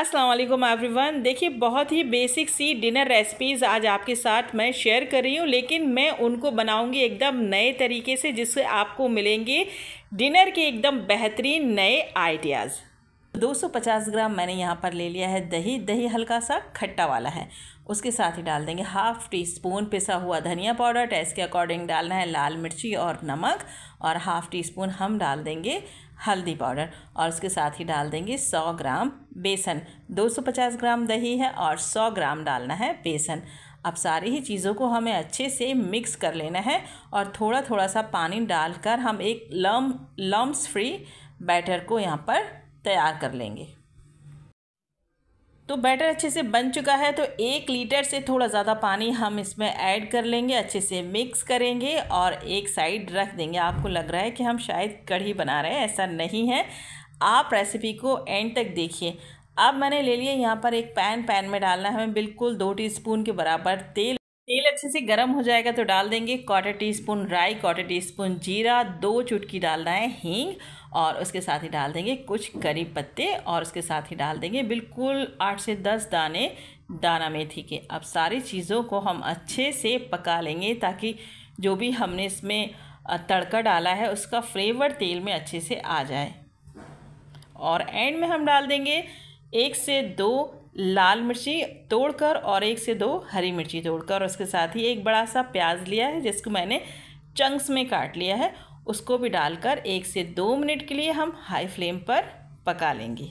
Aslam everyone देखिए बहुत ही बेसिक सी डिनर रेसिपीज़ आज आपके साथ मैं शेयर कर रही हूँ लेकिन मैं उनको बनाऊँगी एकदम नए तरीके से जिससे आपको मिलेंगे डिनर के एकदम बेहतरीन नए आइडियाज़ 250 ग्राम मैंने यहाँ पर ले लिया है दही दही हल्का सा खट्टा वाला है उसके साथ ही डाल देंगे हाफ़ टी स्पून पिसा हुआ धनिया पाउडर टेस्ट के अकॉर्डिंग डालना है लाल मिर्ची और नमक और हाफ़ टी स्पून हम डाल देंगे हल्दी पाउडर और उसके साथ ही डाल देंगे 100 ग्राम बेसन 250 ग्राम दही है और 100 ग्राम डालना है बेसन अब सारी ही चीज़ों को हमें अच्छे से मिक्स कर लेना है और थोड़ा थोड़ा सा पानी डालकर हम एक लम लम्स लम्ब फ्री बैटर को यहाँ पर तैयार कर लेंगे तो बैटर अच्छे से बन चुका है तो एक लीटर से थोड़ा ज़्यादा पानी हम इसमें ऐड कर लेंगे अच्छे से मिक्स करेंगे और एक साइड रख देंगे आपको लग रहा है कि हम शायद कढ़ी बना रहे हैं ऐसा नहीं है आप रेसिपी को एंड तक देखिए अब मैंने ले लिया यहाँ पर एक पैन पैन में डालना है हमें बिल्कुल दो टी के बराबर तेल तेल अच्छे से गर्म हो जाएगा तो डाल देंगे क्वार्टर टी स्पून राई क्वार्टर टी स्पून जीरा दो चुटकी डालना है हींग और उसके साथ ही डाल देंगे कुछ करी पत्ते और उसके साथ ही डाल देंगे बिल्कुल आठ से दस दाने दाना मेथी के अब सारी चीज़ों को हम अच्छे से पका लेंगे ताकि जो भी हमने इसमें तड़का डाला है उसका फ्लेवर तेल में अच्छे से आ जाए और एंड में हम डाल देंगे एक से दो लाल मिर्ची तोड़कर और एक से दो हरी मिर्ची तोड़कर उसके साथ ही एक बड़ा सा प्याज लिया है जिसको मैंने चंक्स में काट लिया है उसको भी डालकर एक से दो मिनट के लिए हम हाई फ्लेम पर पका लेंगे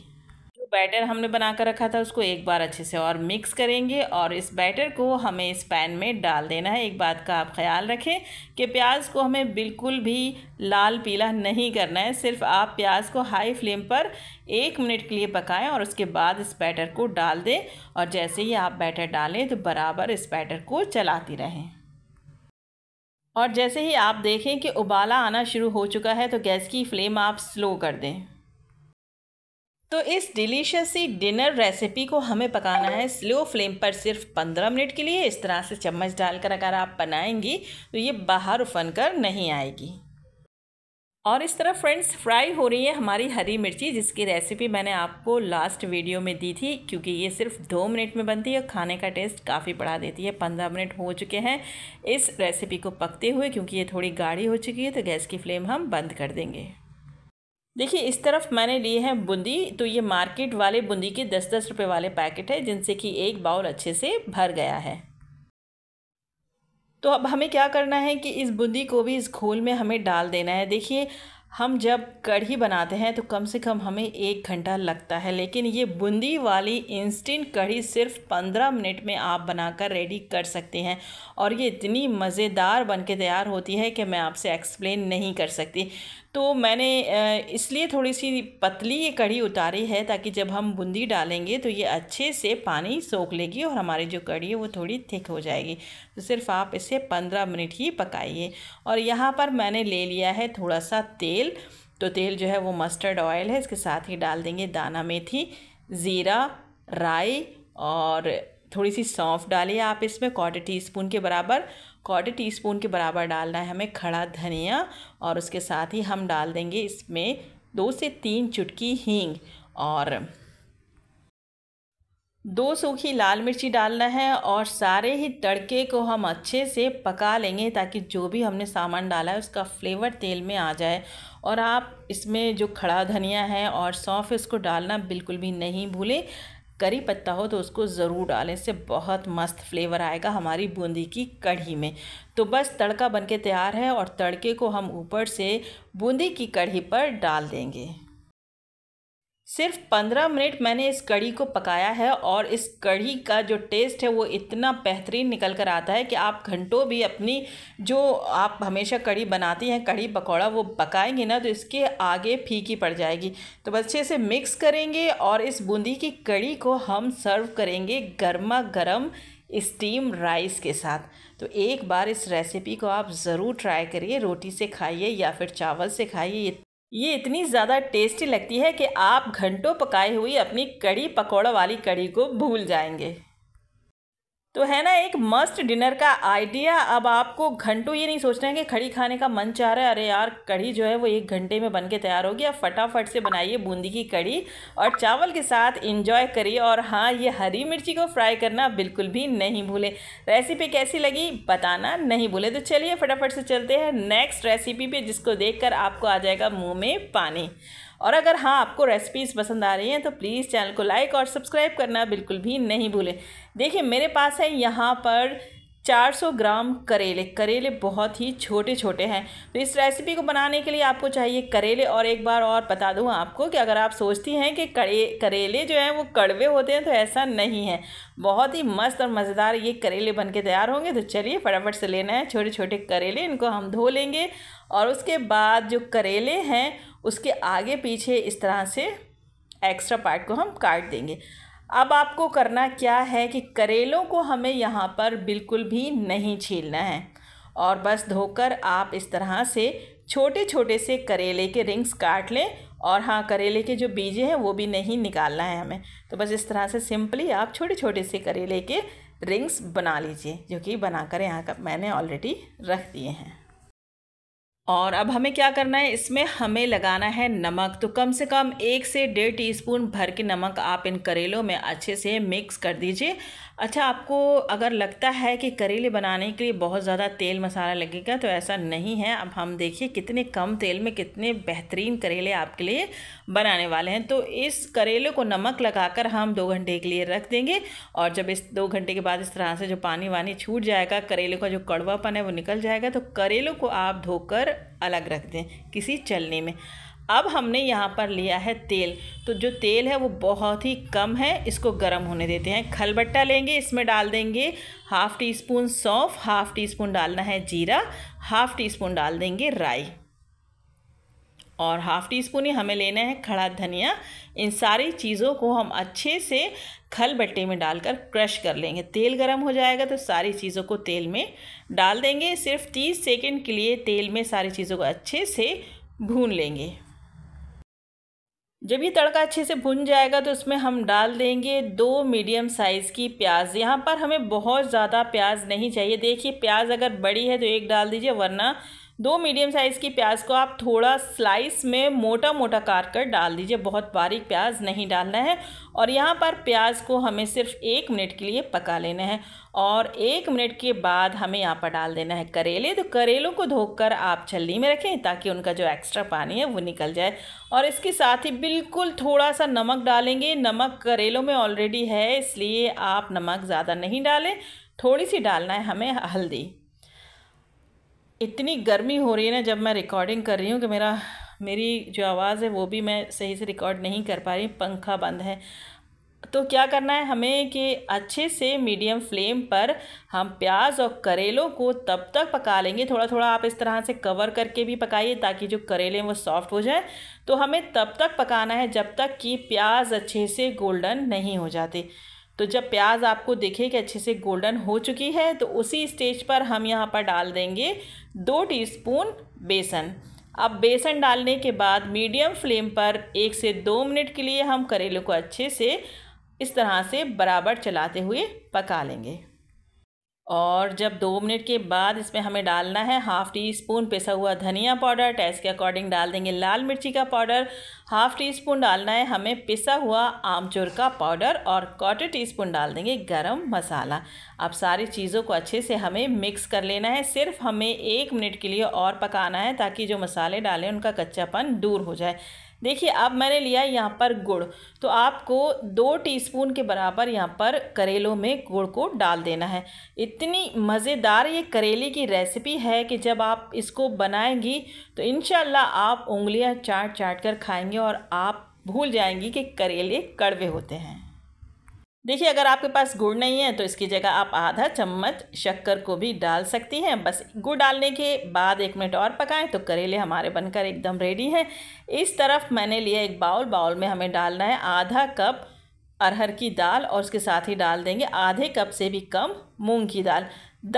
जो बैटर हमने बना कर रखा था उसको एक बार अच्छे से और मिक्स करेंगे और इस बैटर को हमें इस पैन में डाल देना है एक बात का आप ख्याल रखें कि प्याज को हमें बिल्कुल भी लाल पीला नहीं करना है सिर्फ आप प्याज को हाई फ्लेम पर एक मिनट के लिए पकाएं और उसके बाद इस बैटर को डाल दें और जैसे ही आप बैटर डालें तो बराबर इस बैटर को चलाती रहें और जैसे ही आप देखें कि उबाला आना शुरू हो चुका है तो गैस की फ्लेम आप स्लो कर दें तो इस डिलीशियस सी डिनर रेसिपी को हमें पकाना है स्लो फ्लेम पर सिर्फ पंद्रह मिनट के लिए इस तरह से चम्मच डालकर अगर आप बनाएंगी तो ये बाहर उफन कर नहीं आएगी और इस तरह फ्रेंड्स फ्राई हो रही है हमारी हरी मिर्ची जिसकी रेसिपी मैंने आपको लास्ट वीडियो में दी थी क्योंकि ये सिर्फ दो मिनट में बनती है और खाने का टेस्ट काफ़ी बढ़ा देती है पंद्रह मिनट हो चुके हैं इस रेसिपी को पकते हुए क्योंकि ये थोड़ी गाढ़ी हो चुकी है तो गैस की फ्लेम हम बंद कर देंगे देखिए इस तरफ मैंने लिए हैं बूंदी तो ये मार्केट वाले बूंदी के दस दस रुपये वाले पैकेट है जिनसे कि एक बाउल अच्छे से भर गया है तो अब हमें क्या करना है कि इस बूंदी को भी इस घोल में हमें डाल देना है देखिए हम जब कढ़ी बनाते हैं तो कम से कम हमें एक घंटा लगता है लेकिन ये बूंदी वाली इंस्टेंट कढ़ी सिर्फ पंद्रह मिनट में आप बनाकर रेडी कर सकते हैं और ये इतनी मज़ेदार बन के तैयार होती है कि मैं आपसे एक्सप्लेन नहीं कर सकती तो मैंने इसलिए थोड़ी सी पतली ये कढ़ी उतारी है ताकि जब हम बूंदी डालेंगे तो ये अच्छे से पानी सोख लेगी और हमारी जो कढ़ी है वो थोड़ी थिक हो जाएगी तो सिर्फ आप इसे पंद्रह मिनट ही पकाइए और यहाँ पर मैंने ले लिया है थोड़ा सा तेल तो तेल जो है वो मस्टर्ड ऑयल है इसके साथ ही डाल देंगे दाना मेथी ज़ीरा राई और थोड़ी सी सौंफ डालिए आप इसमें क्वार्टर टी स्पून के बराबर क्वार्टर टी स्पून के बराबर डालना है हमें खड़ा धनिया और उसके साथ ही हम डाल देंगे इसमें दो से तीन चुटकी हींग और दो सूखी लाल मिर्ची डालना है और सारे ही तड़के को हम अच्छे से पका लेंगे ताकि जो भी हमने सामान डाला है उसका फ्लेवर तेल में आ जाए और आप इसमें जो खड़ा धनिया है और सौंफ इसको डालना बिल्कुल भी नहीं भूलें करी पत्ता हो तो उसको ज़रूर डालें इससे बहुत मस्त फ्लेवर आएगा हमारी बूंदी की कढ़ी में तो बस तड़का बनके तैयार है और तड़के को हम ऊपर से बूंदी की कढ़ी पर डाल देंगे सिर्फ पंद्रह मिनट मैंने इस कड़ी को पकाया है और इस कढ़ी का जो टेस्ट है वो इतना बेहतरीन निकल कर आता है कि आप घंटों भी अपनी जो आप हमेशा कड़ी बनाती हैं कढ़ी पकौड़ा वो पकाएंगे ना तो इसके आगे फीकी पड़ जाएगी तो बस अच्छे से मिक्स करेंगे और इस बूंदी की कड़ी को हम सर्व करेंगे गर्मा गर्म स्टीम राइस के साथ तो एक बार इस रेसिपी को आप ज़रूर ट्राई करिए रोटी से खाइए या फिर चावल से खाइए ये इतनी ज़्यादा टेस्टी लगती है कि आप घंटों पकाई हुई अपनी कड़ी पकौड़ों वाली कड़ी को भूल जाएंगे तो है ना एक मस्त डिनर का आइडिया अब आपको घंटों ये नहीं सोचना है कि खड़ी खाने का मन चाह रहा है अरे यार कड़ी जो है वो एक घंटे में बन के तैयार होगी अब फटाफट से बनाइए बूंदी की कड़ी और चावल के साथ इंजॉय करिए और हाँ ये हरी मिर्ची को फ्राई करना बिल्कुल भी नहीं भूले रेसिपी कैसी लगी बताना नहीं भूले तो चलिए फटाफट से चलते हैं नेक्स्ट रेसिपी पर जिसको देख आपको आ जाएगा मुँह में पानी और अगर हाँ आपको रेसिपीज़ पसंद आ रही हैं तो प्लीज़ चैनल को लाइक और सब्सक्राइब करना बिल्कुल भी नहीं भूलें देखिए मेरे पास है यहाँ पर 400 ग्राम करेले करेले बहुत ही छोटे छोटे हैं तो इस रेसिपी को बनाने के लिए आपको चाहिए करेले और एक बार और बता दूँ आपको कि अगर आप सोचती हैं कि करे करेले जो हैं वो कड़वे होते हैं तो ऐसा नहीं है बहुत ही मस्त और मज़ेदार ये करेले बन के तैयार होंगे तो चलिए फटाफट से लेना है छोटे छोटे करेले इनको हम धो लेंगे और उसके बाद जो करेले हैं उसके आगे पीछे इस तरह से एक्स्ट्रा पार्ट को हम काट देंगे अब आपको करना क्या है कि करेलों को हमें यहाँ पर बिल्कुल भी नहीं छीलना है और बस धोकर आप इस तरह से छोटे छोटे से करेले के रिंग्स काट लें और हाँ करेले के जो बीजे हैं वो भी नहीं निकालना है हमें तो बस इस तरह से सिंपली आप छोटे छोटे से करेले के रिंग्स बना लीजिए जो कि बनाकर यहाँ का मैंने ऑलरेडी रख दिए हैं और अब हमें क्या करना है इसमें हमें लगाना है नमक तो कम से कम एक से डेढ़ टीस्पून भर के नमक आप इन करेलों में अच्छे से मिक्स कर दीजिए अच्छा आपको अगर लगता है कि करेले बनाने के लिए बहुत ज़्यादा तेल मसाला लगेगा तो ऐसा नहीं है अब हम देखिए कितने कम तेल में कितने बेहतरीन करेले आपके लिए बनाने वाले हैं तो इस करेले को नमक लगाकर हम दो घंटे के लिए रख देंगे और जब इस दो घंटे के बाद इस तरह से जो पानी वानी छूट जाएगा करेले का जो कड़वापन है वो निकल जाएगा तो करेलों को आप धोकर अलग रख दें किसी चलने में अब हमने यहाँ पर लिया है तेल तो जो तेल है वो बहुत ही कम है इसको गर्म होने देते हैं खलबट्टा लेंगे इसमें डाल देंगे हाफ़ टी स्पून सौंफ हाफ़ टी स्पून डालना है जीरा हाफ़ टी स्पून डाल देंगे राई और हाफ़ टी स्पून ही हमें लेना है खड़ा धनिया इन सारी चीज़ों को हम अच्छे से खलबट्टे में डालकर क्रश कर लेंगे तेल गर्म हो जाएगा तो सारी चीज़ों को तेल में डाल देंगे सिर्फ तीस सेकेंड के लिए तेल में सारी चीज़ों को अच्छे से भून लेंगे जब ये तड़का अच्छे से भुन जाएगा तो इसमें हम डाल देंगे दो मीडियम साइज़ की प्याज यहाँ पर हमें बहुत ज़्यादा प्याज नहीं चाहिए देखिए प्याज अगर बड़ी है तो एक डाल दीजिए वरना दो मीडियम साइज़ की प्याज को आप थोड़ा स्लाइस में मोटा मोटा काट कर डाल दीजिए बहुत बारीक प्याज नहीं डालना है और यहाँ पर प्याज को हमें सिर्फ एक मिनट के लिए पका लेना है और एक मिनट के बाद हमें यहाँ पर डाल देना है करेले तो करेलों को धोकर आप छलनी में रखें ताकि उनका जो एक्स्ट्रा पानी है वो निकल जाए और इसके साथ ही बिल्कुल थोड़ा सा नमक डालेंगे नमक करेलों में ऑलरेडी है इसलिए आप नमक ज़्यादा नहीं डालें थोड़ी सी डालना है हमें हल्दी इतनी गर्मी हो रही है ना जब मैं रिकॉर्डिंग कर रही हूँ कि मेरा मेरी जो आवाज़ है वो भी मैं सही से रिकॉर्ड नहीं कर पा रही पंखा बंद है तो क्या करना है हमें कि अच्छे से मीडियम फ्लेम पर हम प्याज और करेलों को तब तक पका लेंगे थोड़ा थोड़ा आप इस तरह से कवर करके भी पकाइए ताकि जो करेले हैं वो सॉफ्ट हो जाए तो हमें तब तक पकाना है जब तक कि प्याज अच्छे से गोल्डन नहीं हो जाते तो जब प्याज आपको देखे कि अच्छे से गोल्डन हो चुकी है तो उसी स्टेज पर हम यहाँ पर डाल देंगे दो टीस्पून बेसन अब बेसन डालने के बाद मीडियम फ्लेम पर एक से दो मिनट के लिए हम करेले को अच्छे से इस तरह से बराबर चलाते हुए पका लेंगे और जब दो मिनट के बाद इसमें हमें डालना है हाफ़ टी स्पून पिसा हुआ धनिया पाउडर टेस्ट के अकॉर्डिंग डाल देंगे लाल मिर्ची का पाउडर हाफ़ टी स्पून डालना है हमें पिसा हुआ आमचूर का पाउडर और क्वार्टर टी स्पून डाल देंगे गरम मसाला अब सारी चीज़ों को अच्छे से हमें मिक्स कर लेना है सिर्फ हमें एक मिनट के लिए और पकाना है ताकि जो मसाले डालें उनका कच्चापन दूर हो जाए देखिए अब मैंने लिया यहाँ पर गुड़ तो आपको दो टीस्पून के बराबर यहाँ पर करेलों में गुड़ को डाल देना है इतनी मज़ेदार ये करेले की रेसिपी है कि जब आप इसको बनाएंगी तो इन आप उंगलियाँ चाट चाट कर खाएँगे और आप भूल जाएंगी कि करेले कड़वे होते हैं देखिए अगर आपके पास गुड़ नहीं है तो इसकी जगह आप आधा चम्मच शक्कर को भी डाल सकती हैं बस गुड़ डालने के बाद एक मिनट और पकाएं तो करेले हमारे बनकर एकदम रेडी हैं इस तरफ मैंने लिया एक बाउल बाउल में हमें डालना है आधा कप अरहर की दाल और उसके साथ ही डाल देंगे आधे कप से भी कम मूँग की दाल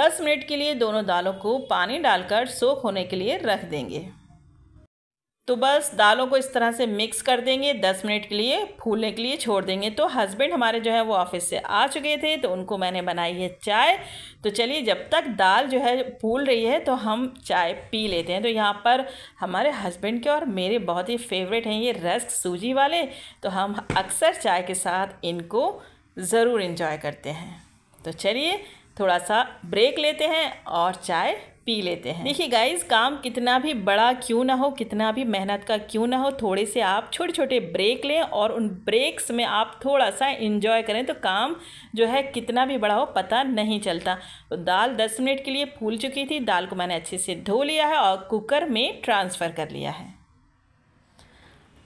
दस मिनट के लिए दोनों दालों को पानी डालकर सोख होने के लिए रख देंगे तो बस दालों को इस तरह से मिक्स कर देंगे दस मिनट के लिए फूलने के लिए छोड़ देंगे तो हस्बैंड हमारे जो है वो ऑफिस से आ चुके थे तो उनको मैंने बनाई है चाय तो चलिए जब तक दाल जो है फूल रही है तो हम चाय पी लेते हैं तो यहाँ पर हमारे हस्बैंड के और मेरे बहुत ही फेवरेट हैं ये रस्क सूजी वाले तो हम अक्सर चाय के साथ इनको ज़रूर इंजॉय करते हैं तो चलिए थोड़ा सा ब्रेक लेते हैं और चाय पी लेते हैं देखिए गाइज़ काम कितना भी बड़ा क्यों ना हो कितना भी मेहनत का क्यों ना हो थोड़े से आप छोटे छोटे ब्रेक लें और उन ब्रेक्स में आप थोड़ा सा इन्जॉय करें तो काम जो है कितना भी बड़ा हो पता नहीं चलता तो दाल दस मिनट के लिए फूल चुकी थी दाल को मैंने अच्छे से धो लिया है और कुकर में ट्रांसफ़र कर लिया है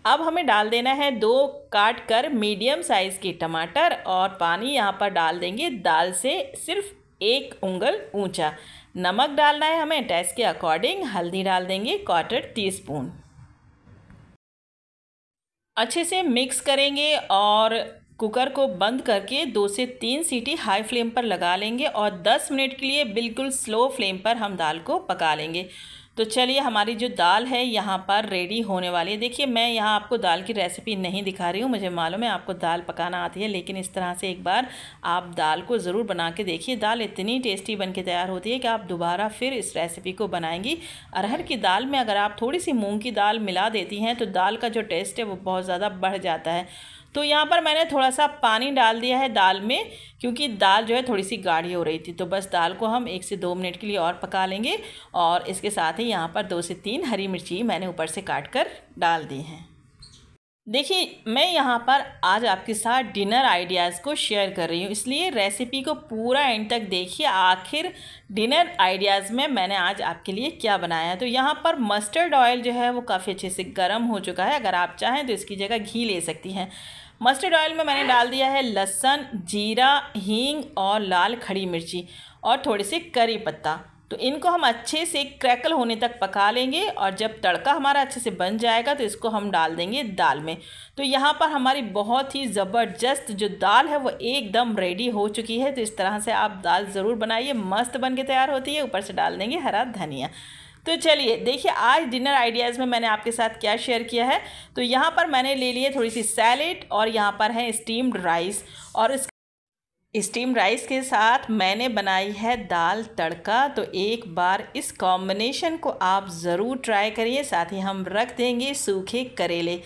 अब हमें डाल देना है दो काट कर मीडियम साइज़ के टमाटर और पानी यहाँ पर डाल देंगे दाल से सिर्फ एक उंगल ऊंचा नमक डालना है हमें टेस्ट के अकॉर्डिंग हल्दी डाल देंगे क्वार्टर टी स्पून अच्छे से मिक्स करेंगे और कुकर को बंद करके दो से तीन सीटी हाई फ्लेम पर लगा लेंगे और दस मिनट के लिए बिल्कुल स्लो फ्लेम पर हम दाल को पका लेंगे तो चलिए हमारी जो दाल है यहाँ पर रेडी होने वाली है देखिए मैं यहाँ आपको दाल की रेसिपी नहीं दिखा रही हूँ मुझे मालूम है आपको दाल पकाना आती है लेकिन इस तरह से एक बार आप दाल को ज़रूर बना के देखिए दाल इतनी टेस्टी बन के तैयार होती है कि आप दोबारा फिर इस रेसिपी को बनाएंगी अरहर की दाल में अगर आप थोड़ी सी मूँग की दाल मिला देती हैं तो दाल का जो टेस्ट है वो बहुत ज़्यादा बढ़ जाता है तो यहाँ पर मैंने थोड़ा सा पानी डाल दिया है दाल में क्योंकि दाल जो है थोड़ी सी गाढ़ी हो रही थी तो बस दाल को हम एक से दो मिनट के लिए और पका लेंगे और इसके साथ ही यहाँ पर दो से तीन हरी मिर्ची मैंने ऊपर से काट कर डाल दी हैं देखिए मैं यहाँ पर आज आपके साथ डिनर आइडियाज़ को शेयर कर रही हूँ इसलिए रेसिपी को पूरा एंड तक देखिए आखिर डिनर आइडियाज़ में मैंने आज आपके लिए क्या बनाया है तो यहाँ पर मस्टर्ड ऑयल जो है वो काफ़ी अच्छे से गर्म हो चुका है अगर आप चाहें तो इसकी जगह घी ले सकती हैं मस्टर्ड ऑयल में मैंने डाल दिया है लहसुन जीरा हींग और लाल खड़ी मिर्ची और थोड़ी सी करी पत्ता तो इनको हम अच्छे से क्रैकल होने तक पका लेंगे और जब तड़का हमारा अच्छे से बन जाएगा तो इसको हम डाल देंगे दाल में तो यहाँ पर हमारी बहुत ही ज़बरदस्त जो दाल है वो एकदम रेडी हो चुकी है तो इस तरह से आप दाल ज़रूर बनाइए मस्त बन के तैयार होती है ऊपर से डाल देंगे हरा धनिया तो चलिए देखिए आज डिनर आइडियाज़ में मैंने आपके साथ क्या शेयर किया है तो यहाँ पर मैंने ले लिए थोड़ी सी सैलेड और यहाँ पर है स्टीम्ड राइस और इस स्टीम राइस के साथ मैंने बनाई है दाल तड़का तो एक बार इस कॉम्बिनेशन को आप ज़रूर ट्राई करिए साथ ही हम रख देंगे सूखे करेले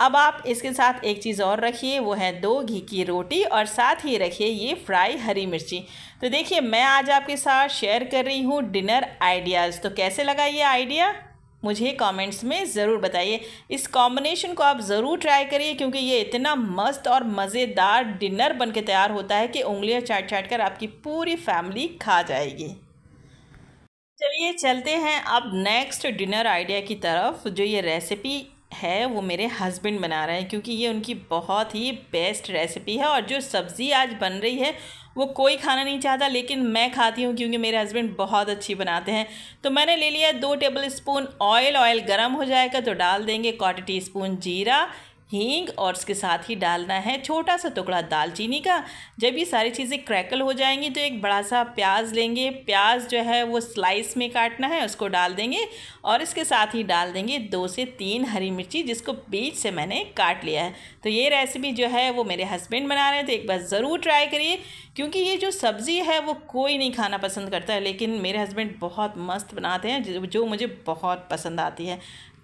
अब आप इसके साथ एक चीज़ और रखिए वो है दो घी की रोटी और साथ ही रखिए ये फ्राई हरी मिर्ची तो देखिए मैं आज आपके साथ शेयर कर रही हूँ डिनर आइडियाज़ तो कैसे लगा ये आइडिया मुझे कमेंट्स में ज़रूर बताइए इस कॉम्बिनेशन को आप ज़रूर ट्राई करिए क्योंकि ये इतना मस्त और मज़ेदार डिनर बन के तैयार होता है कि उंगलियां चाट चाट कर आपकी पूरी फैमिली खा जाएगी चलिए चलते हैं अब नेक्स्ट डिनर आइडिया की तरफ जो ये रेसिपी है वो मेरे हस्बैंड बना रहे हैं क्योंकि ये उनकी बहुत ही बेस्ट रेसिपी है और जो सब्ज़ी आज बन रही है वो कोई खाना नहीं चाहता लेकिन मैं खाती हूँ क्योंकि मेरे हस्बैंड बहुत अच्छी बनाते हैं तो मैंने ले लिया दो टेबल स्पून ऑयल ऑयल गर्म हो जाएगा तो डाल देंगे क्वार्टर टी स्पून जीरा हींग और उसके साथ ही डालना है छोटा सा टुकड़ा दालचीनी का जब ये सारी चीज़ें क्रैकल हो जाएंगी तो एक बड़ा सा प्याज लेंगे प्याज जो है वो स्लाइस में काटना है उसको डाल देंगे और इसके साथ ही डाल देंगे दो से तीन हरी मिर्ची जिसको बीच से मैंने काट लिया है तो ये रेसिपी जो है वो मेरे हस्बैंड बना रहे हैं तो एक बार ज़रूर ट्राई करिए क्योंकि ये जो सब्ज़ी है वो कोई नहीं खाना पसंद करता है लेकिन मेरे हस्बैंड बहुत मस्त बनाते हैं जो मुझे बहुत पसंद आती है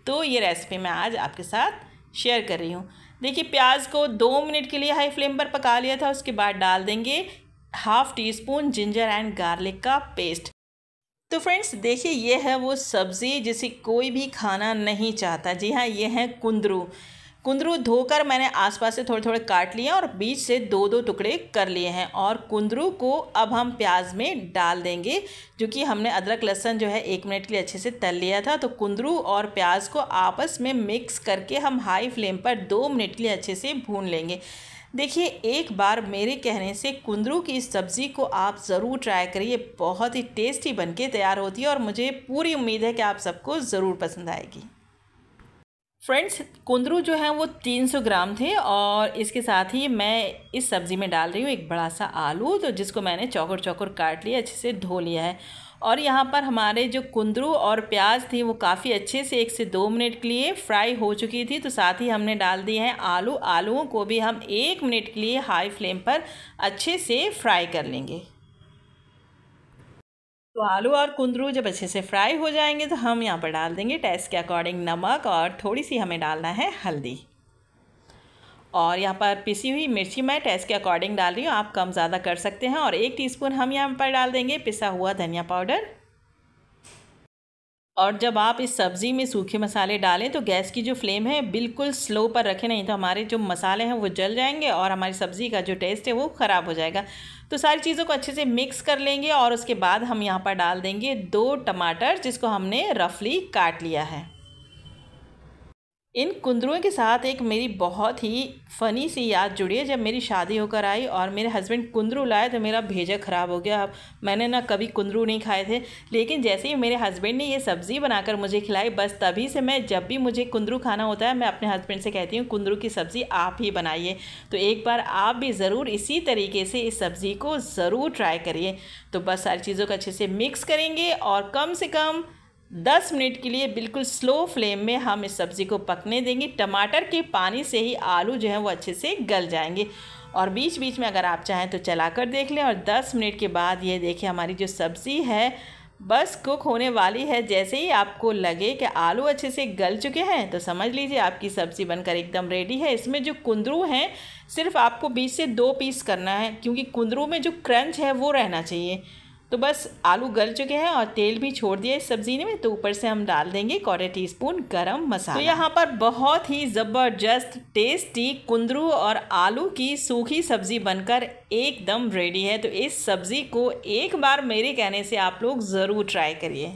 तो ये रेसिपी मैं आज आपके साथ शेयर कर रही हूँ देखिए प्याज को दो मिनट के लिए हाई फ्लेम पर पका लिया था उसके बाद डाल देंगे half teaspoon ginger and garlic का पेस्ट तो फ्रेंड्स देखिए ये है वो सब्ज़ी जिसे कोई भी खाना नहीं चाहता जी हाँ ये है कुंदरू कुंदरू धोकर मैंने आसपास से थोड़े थोड़े काट लिए और बीच से दो दो टुकड़े कर लिए हैं और कुंदरू को अब हम प्याज में डाल देंगे जो कि हमने अदरक लहसन जो है एक मिनट के लिए अच्छे से तल लिया था तो कुंदरू और प्याज को आपस में मिक्स करके हम हाई फ्लेम पर दो मिनट के लिए अच्छे से भून लेंगे देखिए एक बार मेरे कहने से कुंदरू की इस सब्ज़ी को आप ज़रूर ट्राई करिए बहुत ही टेस्टी बनके तैयार होती है और मुझे पूरी उम्मीद है कि आप सबको ज़रूर पसंद आएगी फ्रेंड्स कुंदरू जो है वो 300 ग्राम थे और इसके साथ ही मैं इस सब्ज़ी में डाल रही हूँ एक बड़ा सा आलू तो जिसको मैंने चौकर चौकर काट लिया अच्छे से धो लिया है और यहाँ पर हमारे जो कुंदरू और प्याज थी वो काफ़ी अच्छे से एक से दो मिनट के लिए फ्राई हो चुकी थी तो साथ ही हमने डाल दिए हैं आलू आलुओं को भी हम एक मिनट के लिए हाई फ्लेम पर अच्छे से फ्राई कर लेंगे तो आलू और कुंदरू जब अच्छे से फ्राई हो जाएंगे तो हम यहाँ पर डाल देंगे टेस्ट के अकॉर्डिंग नमक और थोड़ी सी हमें डालना है हल्दी और यहाँ पर पिसी हुई मिर्ची मैं टेस्ट के अकॉर्डिंग डाल रही हूँ आप कम ज़्यादा कर सकते हैं और एक टीस्पून हम यहाँ पर डाल देंगे पिसा हुआ धनिया पाउडर और जब आप इस सब्ज़ी में सूखे मसाले डालें तो गैस की जो फ्लेम है बिल्कुल स्लो पर रखें नहीं तो हमारे जो मसाले हैं वो जल जाएंगे और हमारी सब्ज़ी का जो टेस्ट है वो ख़राब हो जाएगा तो सारी चीज़ों को अच्छे से मिक्स कर लेंगे और उसके बाद हम यहाँ पर डाल देंगे दो टमाटर जिसको हमने रफली काट लिया है इन कुंदरुओं के साथ एक मेरी बहुत ही फ़नी सी याद जुड़ी है जब मेरी शादी होकर आई और मेरे हस्बैंड कुंदरू लाए तो मेरा भेजा ख़राब हो गया अब मैंने ना कभी कुंदरू नहीं खाए थे लेकिन जैसे ही मेरे हस्बैंड ने ये सब्ज़ी बनाकर मुझे खिलाई बस तभी से मैं जब भी मुझे कुंदरू खाना होता है मैं अपने हस्बैंड से कहती हूँ कुंदरू की सब्ज़ी आप ही बनाइए तो एक बार आप भी ज़रूर इसी तरीके से इस सब्ज़ी को ज़रूर ट्राई करिए तो बस सारी चीज़ों को अच्छे से मिक्स करेंगे और कम से कम दस मिनट के लिए बिल्कुल स्लो फ्लेम में हम इस सब्ज़ी को पकने देंगे टमाटर के पानी से ही आलू जो है वो अच्छे से गल जाएंगे और बीच बीच में अगर आप चाहें तो चला कर देख लें और दस मिनट के बाद ये देखिए हमारी जो सब्ज़ी है बस कुक होने वाली है जैसे ही आपको लगे कि आलू अच्छे से गल चुके हैं तो समझ लीजिए आपकी सब्ज़ी बनकर एकदम रेडी है इसमें जो कुंदरू हैं सिर्फ आपको बीच से दो पीस करना है क्योंकि कुंदरू में जो क्रंच है वो रहना चाहिए तो बस आलू गल चुके हैं और तेल भी छोड़ दिया इस सब्जी ने में तो ऊपर से हम डाल देंगे कौरे टी स्पून गर्म मसाला तो यहाँ पर बहुत ही ज़बरदस्त टेस्टी कुंदरू और आलू की सूखी सब्जी बनकर एकदम रेडी है तो इस सब्ज़ी को एक बार मेरे कहने से आप लोग ज़रूर ट्राई करिए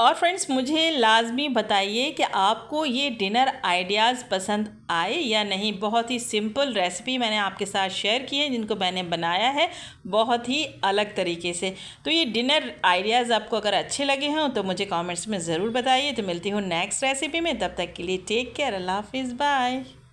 और फ्रेंड्स मुझे लाजमी बताइए कि आपको ये डिनर आइडियाज़ पसंद आए या नहीं बहुत ही सिंपल रेसिपी मैंने आपके साथ शेयर की है जिनको मैंने बनाया है बहुत ही अलग तरीके से तो ये डिनर आइडियाज़ आपको अगर अच्छे लगे हों तो मुझे कमेंट्स में ज़रूर बताइए तो मिलती हूँ नेक्स्ट रेसिपी में तब तक के लिए टेक केयर अल्लाह हाफिज़ बाय